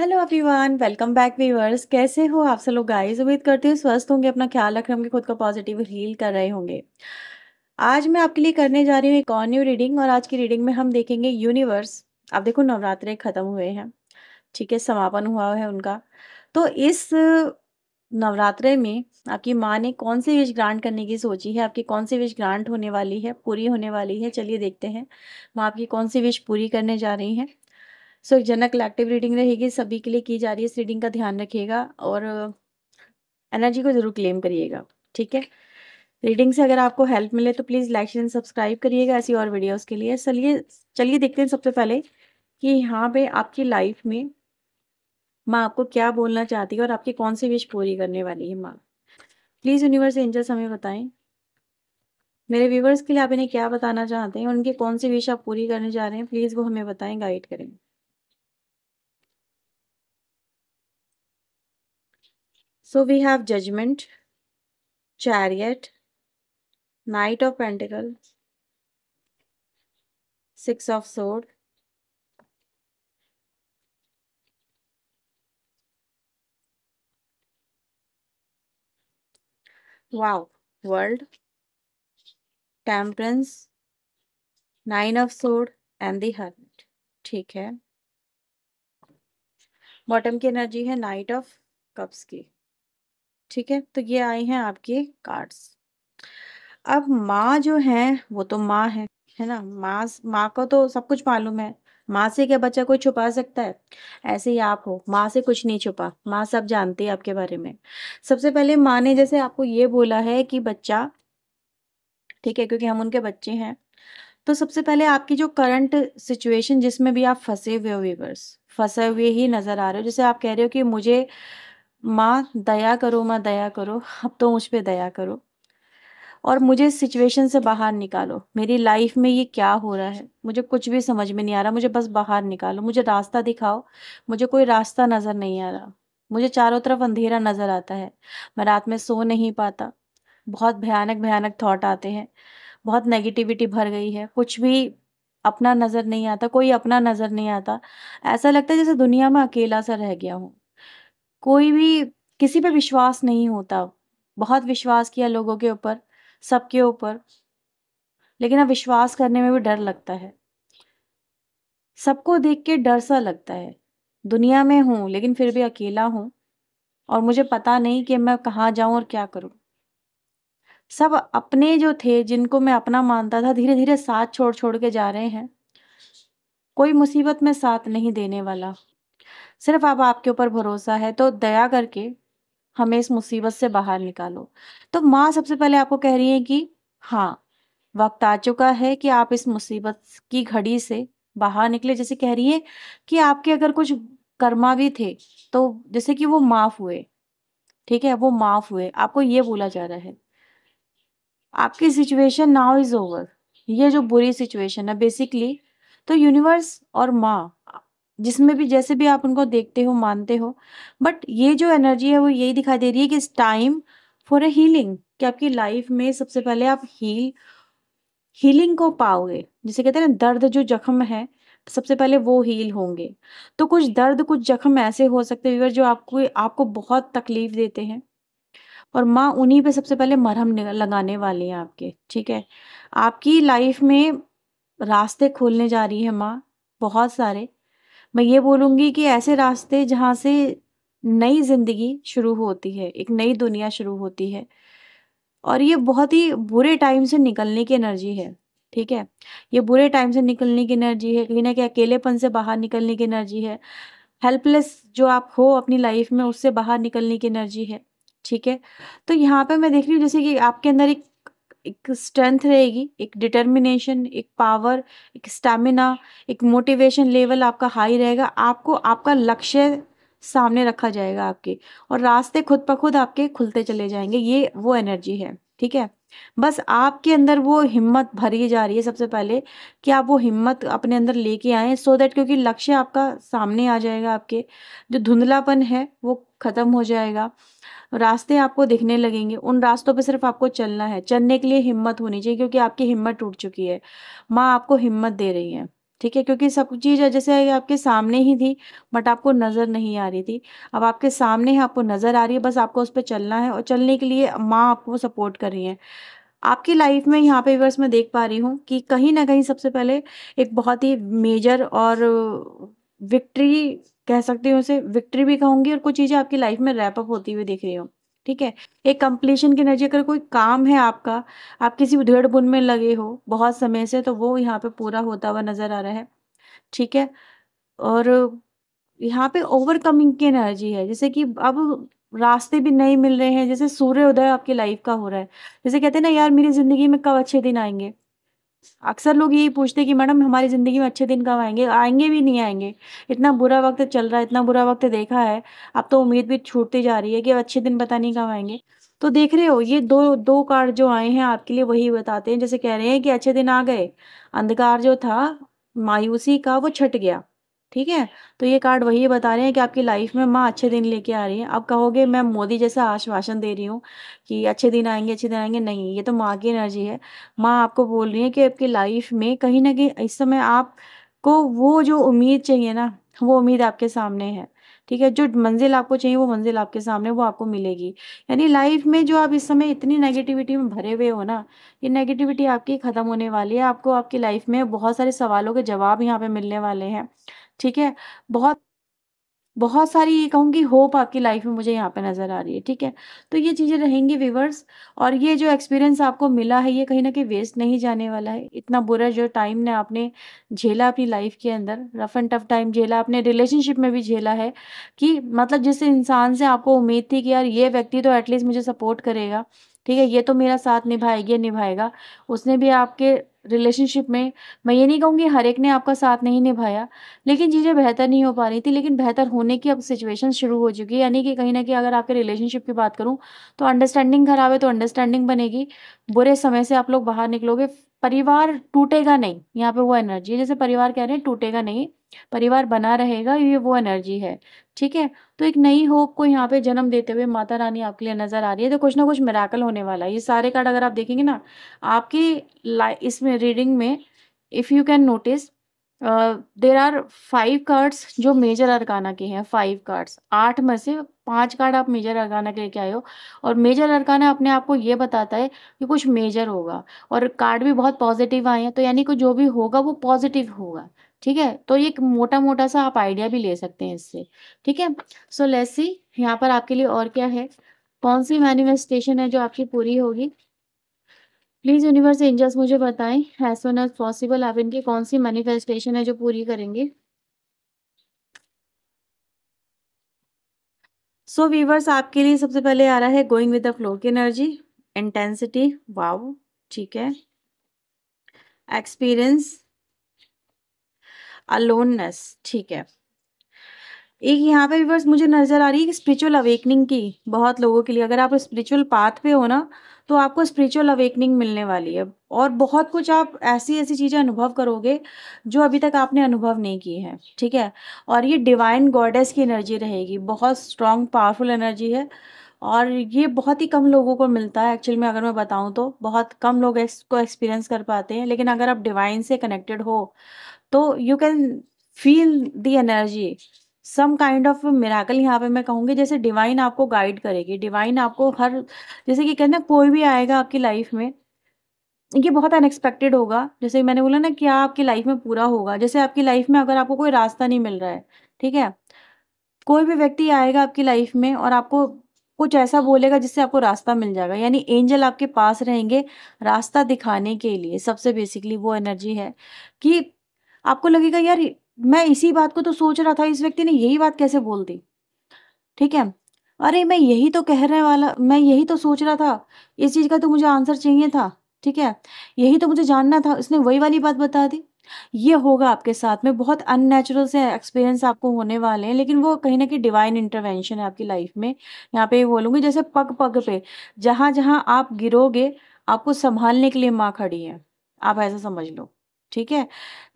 hello everyone welcome back viewers कैसे हो आप सब लोग गाइस उम्मीद करती हूँ स्वस्थ होंगे अपना ख्याल रख रहे होंगे खुद को पॉजिटिव हील कर रहे होंगे आज मैं आपके लिए करने जा रही हूँ एक और न्यू रीडिंग और आज की रीडिंग में हम देखेंगे यूनिवर्स आप देखो नवरात्रे ख़त्म हुए हैं ठीक है समापन हुआ है उनका तो इस नवरात्रे में आपकी माँ ने कौन सी विश ग्रांट करने की सोची है आपकी कौन सी विश ग्रांट होने वाली है पूरी होने वाली है चलिए देखते हैं माँ आपकी कौन सी विश पूरी करने जा रही हैं सो एक जनरल कलेक्टिव रीडिंग रहेगी सभी के लिए की जा रही है इस रीडिंग का ध्यान रखिएगा और एनर्जी को ज़रूर क्लेम करिएगा ठीक है रीडिंग से अगर आपको हेल्प मिले तो प्लीज़ लाइक एंड सब्सक्राइब करिएगा ऐसी और वीडियोस के लिए चलिए चलिए देखते हैं सबसे पहले कि यहाँ पे आपकी लाइफ में माँ आपको क्या बोलना चाहती है और आपकी कौन सी विश पूरी करने वाली है माँ प्लीज़ यूनिवर्स एंजल्स हमें बताएं मेरे व्यूवर्स के लिए आप इन्हें क्या बताना चाहते हैं उनकी कौन सी विश आप पूरी करने जा रहे हैं प्लीज़ वो हमें बताएं गाइड करें So we have judgment, chariot, knight of pentacles, six of sword, wow, world, temperance, nine of sword and the hermit ठीक है बॉटम की एनर्जी है नाइट ऑफ कप्स की ठीक है तो ये आए हैं आपके कार्ड्स अब माँ जो है वो तो माँ है है ना माँ माँ को तो सब कुछ मालूम है माँ से क्या बच्चा कोई छुपा सकता है ऐसे ही आप हो माँ से कुछ नहीं छुपा माँ सब जानती है आपके बारे में सबसे पहले माँ ने जैसे आपको ये बोला है कि बच्चा ठीक है क्योंकि हम उनके बच्चे हैं तो सबसे पहले आपकी जो करंट सिचुएशन जिसमें भी आप फंसे हुए हो वीवर्स फंसे हुए ही नज़र आ रहे हो जैसे आप कह रहे हो कि मुझे माँ दया करो माँ दया करो अब तो मुझ पर दया करो और मुझे इस सिचुएशन से बाहर निकालो मेरी लाइफ में ये क्या हो रहा है मुझे कुछ भी समझ में नहीं आ रहा मुझे बस बाहर निकालो मुझे रास्ता दिखाओ मुझे कोई रास्ता नज़र नहीं आ रहा मुझे चारों तरफ अंधेरा नज़र आता है मैं रात में सो नहीं पाता बहुत भयानक भयानक थॉट आते हैं बहुत नेगेटिविटी भर गई है कुछ भी अपना नज़र नहीं आता कोई अपना नज़र नहीं आता ऐसा लगता है जैसे दुनिया में अकेला सा रह गया हूँ कोई भी किसी पे विश्वास नहीं होता बहुत विश्वास किया लोगों के ऊपर सबके ऊपर लेकिन अब विश्वास करने में भी डर लगता है सबको देख के डर सा लगता है दुनिया में हूँ लेकिन फिर भी अकेला हूँ और मुझे पता नहीं कि मैं कहाँ जाऊँ और क्या करूँ सब अपने जो थे जिनको मैं अपना मानता था धीरे धीरे साथ छोड़ छोड़ के जा रहे हैं कोई मुसीबत में साथ नहीं देने वाला सिर्फ अब आपके ऊपर भरोसा है तो दया करके हमें इस मुसीबत से बाहर निकालो तो माँ सबसे पहले आपको कह रही है कि हाँ वक्त आ चुका है कि आप इस मुसीबत की घड़ी से बाहर निकले जैसे कह रही है कि आपके अगर कुछ कर्मा भी थे तो जैसे कि वो माफ हुए ठीक है वो माफ हुए आपको ये बोला जा रहा है आपकी सिचुएशन नाउ इज ओवर ये जो बुरी सिचुएशन है बेसिकली तो यूनिवर्स और माँ जिसमें भी जैसे भी आप उनको देखते हो मानते हो बट ये जो एनर्जी है वो यही दिखाई दे रही है कि इस टाइम फॉर अ हीलिंग कि आपकी लाइफ में सबसे पहले आप हील हीलिंग को पाओगे जिसे कहते हैं ना दर्द जो जख्म है सबसे पहले वो हील होंगे तो कुछ दर्द कुछ जख्म ऐसे हो सकते हैं जो आपको आपको बहुत तकलीफ देते हैं और माँ उन्हीं पे सबसे पहले मरहम लगाने वाली हैं आपके ठीक है आपकी लाइफ में रास्ते खोलने जा रही है माँ बहुत सारे मैं ये बोलूँगी कि ऐसे रास्ते जहाँ से नई ज़िंदगी शुरू होती है एक नई दुनिया शुरू होती है और ये बहुत ही बुरे टाइम से निकलने की एनर्जी है ठीक है ये बुरे टाइम से निकलने की एनर्जी है कहीं ना कहीं अकेलेपन से बाहर निकलने की एनर्जी है हेल्पलेस जो आप हो अपनी लाइफ में उससे बाहर निकलने की एनर्जी है ठीक है तो यहाँ पे मैं देख रही हूँ जैसे कि आपके अंदर एक एक स्ट्रेंथ रहेगी एक डिटर्मिनेशन एक पावर एक स्टेमिना एक मोटिवेशन लेवल आपका हाई रहेगा आपको आपका लक्ष्य सामने रखा जाएगा आपके और रास्ते खुद ब खुद आपके खुलते चले जाएंगे ये वो एनर्जी है ठीक है बस आपके अंदर वो हिम्मत भरी जा रही है सबसे पहले कि आप वो हिम्मत अपने अंदर लेके आए सो देट क्योंकि लक्ष्य आपका सामने आ जाएगा आपके जो धुंधलापन है वो ख़त्म हो जाएगा रास्ते आपको दिखने लगेंगे उन रास्तों पे सिर्फ आपको चलना है चलने के लिए हिम्मत होनी चाहिए क्योंकि आपकी हिम्मत टूट चुकी है माँ आपको हिम्मत दे रही है ठीक है क्योंकि सब चीज़ जैसे आपके सामने ही थी बट आपको नज़र नहीं आ रही थी अब आपके सामने है आपको नज़र आ रही है बस आपको उस पर चलना है और चलने के लिए माँ आपको सपोर्ट कर रही है आपकी लाइफ में यहाँ पे व्यवर्स मैं देख पा रही हूँ कि कहीं ना कहीं सबसे पहले एक बहुत ही मेजर और विक्ट्री कह सकती हूँ उसे विक्ट्री भी कहूँगी और कुछ चीज़ें आपकी लाइफ में रैपअप होती हुई दिख रही हूँ ठीक है एक कंप्लीशन की एनर्जी अगर कोई काम है आपका आप किसी उधेड़ बुन में लगे हो बहुत समय से तो वो यहाँ पे पूरा होता हुआ नज़र आ रहा है ठीक है और यहाँ पे ओवरकमिंग की एनर्जी है जैसे कि अब रास्ते भी नहीं मिल रहे हैं जैसे सूर्योदय आपकी लाइफ का हो रहा है जैसे कहते हैं ना यार मेरी ज़िंदगी में कब अच्छे दिन आएंगे अक्सर लोग यही पूछते हैं कि मैडम हमारी ज़िंदगी में अच्छे दिन कब आएंगे आएंगे भी नहीं आएंगे इतना बुरा वक्त चल रहा है इतना बुरा वक्त देखा है अब तो उम्मीद भी छूटती जा रही है कि अच्छे दिन पता नहीं कब आएंगे तो देख रहे हो ये दो दो कार्ड जो आए हैं आपके लिए वही बताते हैं जैसे कह रहे हैं कि अच्छे दिन आ गए अंधकार जो था मायूसी का वो छट गया ठीक है तो ये कार्ड वही बता रहे हैं कि आपकी लाइफ में माँ अच्छे दिन लेके आ रही है आप कहोगे मैं मोदी जैसा आश्वासन दे रही हूँ कि अच्छे दिन आएंगे अच्छे दिन आएंगे नहीं ये तो माँ की एनर्जी है माँ आपको बोल रही है कि आपकी लाइफ में कहीं ना कहीं इस समय आपको वो जो उम्मीद चाहिए ना वो उम्मीद आपके सामने है ठीक है जो मंजिल आपको चाहिए वो मंजिल आपके सामने वो आपको मिलेगी यानी लाइफ में जो आप इस समय इतनी नेगेटिविटी में भरे हुए हो ना ये नेगेटिविटी आपकी ख़त्म होने वाली है आपको आपकी लाइफ में बहुत सारे सवालों के जवाब यहाँ पे मिलने वाले हैं ठीक है बहुत बहुत सारी ये कहूँगी होप आपकी लाइफ में मुझे यहाँ पे नज़र आ रही है ठीक है तो ये चीज़ें रहेंगी विवर्स और ये जो एक्सपीरियंस आपको मिला है ये कहीं ना कहीं वेस्ट नहीं जाने वाला है इतना बुरा जो टाइम ने आपने झेला अपनी लाइफ के अंदर रफ एंड टफ टाइम झेला आपने रिलेशनशिप में भी झेला है कि मतलब जिस इंसान से आपको उम्मीद थी कि यार ये व्यक्ति तो एटलीस्ट मुझे सपोर्ट करेगा ठीक है ये तो मेरा साथ निभाएगी निभाएगा उसने भी आपके रिलेशनशिप में मैं ये नहीं कहूँगी हर एक ने आपका साथ नहीं निभाया लेकिन चीज़ें बेहतर नहीं हो पा रही थी लेकिन बेहतर होने की अब सिचुएशन शुरू हो चुकी है यानी कि कहीं ना कहीं अगर आपके रिलेशनशिप की बात करूँ तो अंडरस्टैंडिंग खराब है तो अंडरस्टैंडिंग बनेगी बुरे समय से आप लोग बाहर निकलोगे परिवार टूटेगा नहीं यहाँ पे वो एनर्जी है जैसे परिवार कह रहे हैं टूटेगा नहीं परिवार बना रहेगा ये वो एनर्जी है ठीक है तो एक नई होप को यहाँ पे जन्म देते हुए माता रानी आपके लिए नजर आ रही है तो कुछ ना कुछ मेराकल होने वाला है ये सारे कार्ड अगर आप देखेंगे ना आपकी इसमें रीडिंग में if you can notice there are five cards जो मेजर अरकाना के हैं फाइव कार्ड्स आठ में से पांच कार्ड आप मेजर अरकाना के लेके आए हो और मेजर अरकाना अपने आप को ये बताता है कि कुछ मेजर होगा और कार्ड भी बहुत पॉजिटिव आए हैं तो यानी कि जो भी होगा वो पॉजिटिव होगा ठीक है तो ये मोटा मोटा सा आप आइडिया भी ले सकते हैं इससे ठीक है सो लेसी यहाँ पर आपके लिए और क्या है कौन सी मैनिफेस्टेशन है जो आपकी पूरी होगी प्लीज़ यूनिवर्स एंजल्स मुझे बताएं एज सुन एज पॉसिबल आप इनकी कौन सी मैनिफेस्टेशन है जो पूरी करेंगे सो वीवर्स आपके लिए सबसे पहले आ रहा है गोइंग विद द फ्लो की एनर्जी इंटेंसिटी वाव ठीक है एक्सपीरियंस अलोननेस ठीक है एक यहाँ पे व्यूवर्स मुझे नज़र आ रही है स्पिरिचुअल अवेकनिंग की बहुत लोगों के लिए अगर आप स्पिरिचुअल पाथ पे हो ना तो आपको स्पिरिचुअल अवेकनिंग मिलने वाली है और बहुत कुछ आप ऐसी ऐसी चीज़ें अनुभव करोगे जो अभी तक आपने अनुभव नहीं की है ठीक है और ये डिवाइन गॉडेस की एनर्जी रहेगी बहुत स्ट्रांग पावरफुल एनर्जी है और ये बहुत ही कम लोगों को मिलता है एक्चुअल में अगर मैं बताऊँ तो बहुत कम लोग इसको एक्सपीरियंस कर पाते हैं लेकिन अगर आप डिवाइन से कनेक्टेड हो तो you can feel the energy some kind of miracle यहाँ पे मैं कहूँगी जैसे डिवाइन आपको गाइड करेगी डिवाइन आपको हर जैसे कि कहते हैं कोई भी आएगा आपकी लाइफ में ये बहुत अनएक्सपेक्टेड होगा जैसे मैंने बोला ना क्या आपकी लाइफ में पूरा होगा जैसे आपकी लाइफ में अगर आपको कोई रास्ता नहीं मिल रहा है ठीक है कोई भी व्यक्ति आएगा आपकी लाइफ में और आपको कुछ ऐसा बोलेगा जिससे आपको रास्ता मिल जाएगा यानी एंजल आपके पास रहेंगे रास्ता दिखाने के लिए सबसे बेसिकली वो एनर्जी है कि आपको लगेगा यार मैं इसी बात को तो सोच रहा था इस व्यक्ति ने यही बात कैसे बोल दी ठीक है अरे मैं यही तो कहने वाला मैं यही तो सोच रहा था इस चीज़ का तो मुझे आंसर चाहिए था ठीक है यही तो मुझे जानना था उसने वही वाली बात बता दी ये होगा आपके साथ में बहुत अननेचुरल से एक्सपीरियंस आपको होने वाले हैं लेकिन वो कहीं ना कहीं डिवाइन इंटरवेंशन है आपकी लाइफ में यहाँ पे बोलूंगी जैसे पग पग पे जहां जहां आप गिरोगे आपको संभालने के लिए माँ खड़ी है आप ऐसा समझ लो ठीक है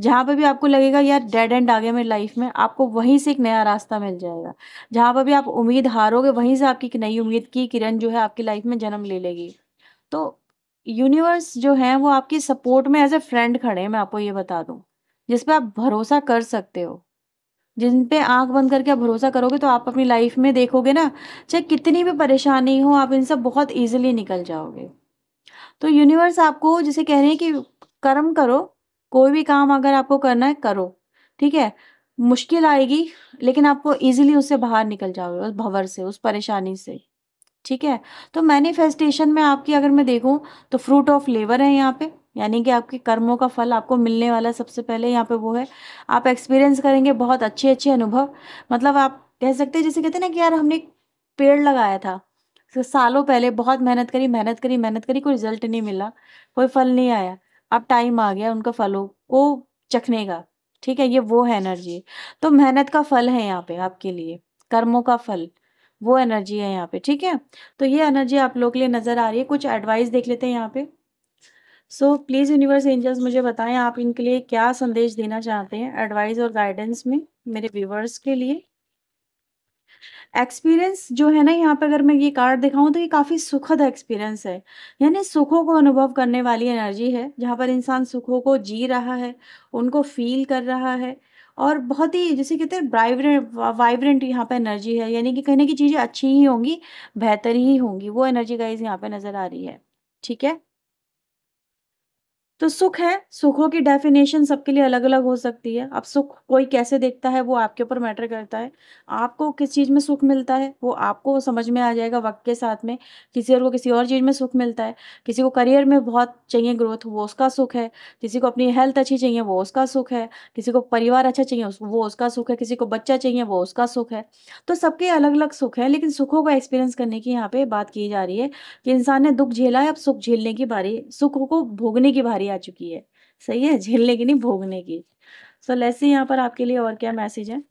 जहाँ पे भी आपको लगेगा यार डेड एंड आ गया मेरी लाइफ में आपको वहीं से एक नया रास्ता मिल जाएगा जहाँ पर भी आप उम्मीद हारोगे वहीं से आपकी एक नई उम्मीद की किरण जो है आपकी लाइफ में जन्म ले लेगी तो यूनिवर्स जो है वो आपकी सपोर्ट में एज ए फ्रेंड खड़े हैं मैं आपको ये बता दूँ जिसपे आप भरोसा कर सकते हो जिन पे आंख बंद करके आप भरोसा करोगे तो आप अपनी लाइफ में देखोगे ना चाहे कितनी भी परेशानी हो आप इन सब बहुत इजीली निकल जाओगे तो यूनिवर्स आपको जिसे कह रहे हैं कि कर्म करो कोई भी काम अगर आपको करना है करो ठीक है मुश्किल आएगी लेकिन आपको इजीली उससे बाहर निकल जाओगे उस भंवर से उस परेशानी से ठीक है तो मैनिफेस्टेशन में आपकी अगर मैं देखूं तो फ्रूट ऑफ लेबर है यहाँ पे यानी कि आपके कर्मों का फल आपको मिलने वाला सबसे पहले यहाँ पे वो है आप एक्सपीरियंस करेंगे बहुत अच्छे अच्छे अनुभव मतलब आप कह सकते हैं जैसे कहते हैं ना कि यार हमने पेड़ लगाया था सालों पहले बहुत मेहनत करी मेहनत करी मेहनत करी कोई रिजल्ट नहीं मिला कोई फल नहीं आया अब टाइम आ गया उनका फलों को चखने का ठीक है ये वो है एनर्जी तो मेहनत का फल है यहाँ पे आपके लिए कर्मों का फल वो एनर्जी है यहाँ पे ठीक है तो ये एनर्जी आप लोग के लिए नज़र आ रही है कुछ एडवाइस देख लेते हैं यहाँ पे सो प्लीज़ यूनिवर्स एंजल्स मुझे बताएं आप इनके लिए क्या संदेश देना चाहते हैं एडवाइस और गाइडेंस में मेरे व्यूवर्स के लिए एक्सपीरियंस जो है ना यहाँ पर अगर मैं ये कार्ड दिखाऊँ तो ये काफ़ी सुखद एक्सपीरियंस है यानी सुखों को अनुभव करने वाली एनर्जी है जहाँ पर इंसान सुखों को जी रहा है उनको फील कर रहा है और बहुत ही जैसे कहते हैं वाइब्रेंट वाइब्रेंट यहाँ पर एनर्जी है यानी कि कहने की चीज़ें अच्छी ही होंगी बेहतर ही होंगी वो एनर्जी गाइज यहाँ पे नज़र आ रही है ठीक है तो सुख है सुखों की डेफिनेशन सबके लिए अलग अलग हो सकती है अब सुख कोई कैसे देखता है वो आपके ऊपर मैटर करता है आपको किस चीज़ में सुख मिलता है वो आपको समझ में आ जाएगा वक्त के साथ में किसी और को किसी और चीज़ में सुख मिलता है किसी को करियर में बहुत चाहिए ग्रोथ वो उसका सुख है किसी को अपनी हेल्थ अच्छी चाहिए वो उसका सुख है किसी को परिवार अच्छा चाहिए वो उसका सुख है किसी को बच्चा चाहिए वो उसका सुख है तो सबके अलग अलग सुख है लेकिन सुखों को एक्सपीरियंस करने की यहाँ पे बात की जा रही है कि इंसान ने दुख झेला है अब सुख झेलने की बारी सुख को भोगने की बारी आ चुकी है सही है झेलने की नहीं भोगने की सो लेसी यहाँ पर आपके लिए और क्या मैसेज है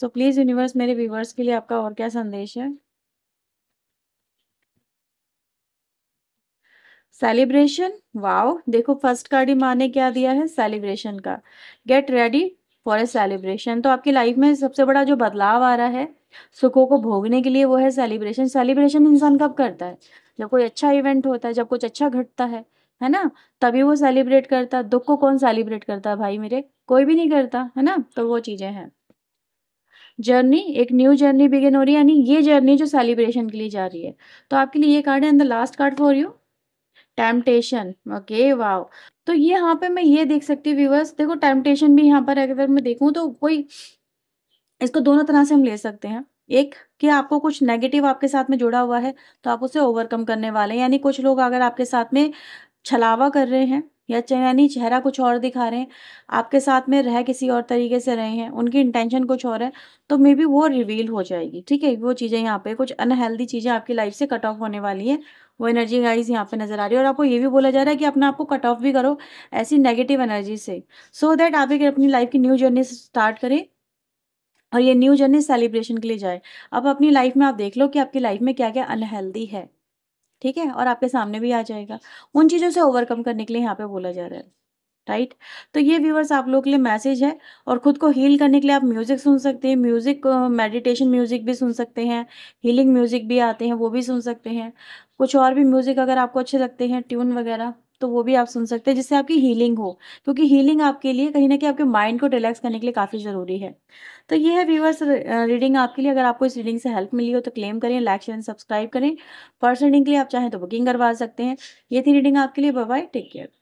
सो प्लीज़ यूनिवर्स मेरे व्यूवर्स के लिए आपका और क्या संदेश है सेलिब्रेशन वाओ देखो फर्स्ट कार्ड ही माने क्या दिया है सेलिब्रेशन का get ready for a celebration तो आपकी लाइफ में सबसे बड़ा जो बदलाव आ रहा है सुखों को भोगने के लिए वो है सेलिब्रेशन सेलिब्रेशन इंसान कब करता है जब कोई अच्छा इवेंट होता है जब कुछ अच्छा घटता है है ना तभी वो सेलिब्रेट करता दुख को कौन सेलिब्रेट करता भाई मेरे कोई भी नहीं करता है ना तो वो चीज़ें हैं जर्नी एक न्यू जर्नी बिगिन हो रही है यानी ये जर्नी जो सेलिब्रेशन के लिए जा रही है तो आपके लिए ये कार्ड है and the last card for you temptation okay wow तो ये यहाँ पे मैं ये देख सकती हूँ व्यूवर्स देखो टेम्पटेशन भी यहाँ पर अगर मैं देखूँ तो कोई इसको दोनों तरह से हम ले सकते हैं एक कि आपको कुछ नेगेटिव आपके साथ में जुड़ा हुआ है तो आप उसे ओवरकम करने वाले हैं यानी कुछ लोग अगर आपके साथ में छलावा कर रहे हैं या यानी चेहरा कुछ और दिखा रहे हैं आपके साथ में रह किसी और तरीके से रहे हैं उनकी इंटेंशन कुछ और है तो मे बी वो रिवील हो जाएगी ठीक है वो चीज़ें यहाँ पे कुछ अनहेल्दी चीज़ें आपकी लाइफ से कट ऑफ होने वाली है वो एनर्जी गाइज यहाँ पे नज़र आ रही है और आपको ये भी बोला जा रहा है कि अपना आपको कट ऑफ भी करो ऐसी नेगेटिव एनर्जी से सो so दैट आप एक अपनी लाइफ की न्यू जर्नी स्टार्ट करें और ये न्यू जर्नी सेलिब्रेशन के लिए जाए अब अपनी लाइफ में आप देख लो कि आपकी लाइफ में क्या क्या अनहेल्दी है ठीक है और आपके सामने भी आ जाएगा उन चीज़ों से ओवरकम करने के लिए यहाँ पे बोला जा रहा है राइट तो ये व्यूवर्स आप लोगों के लिए मैसेज है और ख़ुद को हील करने के लिए आप म्यूज़िक सुन सकते हैं म्यूज़िक मेडिटेशन म्यूज़िक भी सुन सकते हैं हीलिंग म्यूज़िक भी आते हैं वो भी सुन सकते हैं कुछ और भी म्यूज़िक अगर आपको अच्छे लगते हैं ट्यून वगैरह तो वो भी आप सुन सकते हैं जिससे आपकी हीलिंग हो क्योंकि हीलिंग आपके लिए कहीं ना कहीं आपके माइंड को रिलैक्स करने के लिए काफ़ी ज़रूरी है तो ये है व्यूवर्स रीडिंग आपके लिए अगर आपको इस रीडिंग से हेल्प मिली हो तो क्लेम करें लाइक शेयर सब्सक्राइब करें फर्स्ट रीडिंग के लिए आप चाहें तो बुकिंग करवा सकते हैं ये थी रीडिंग आपके लिए बाय टेक केयर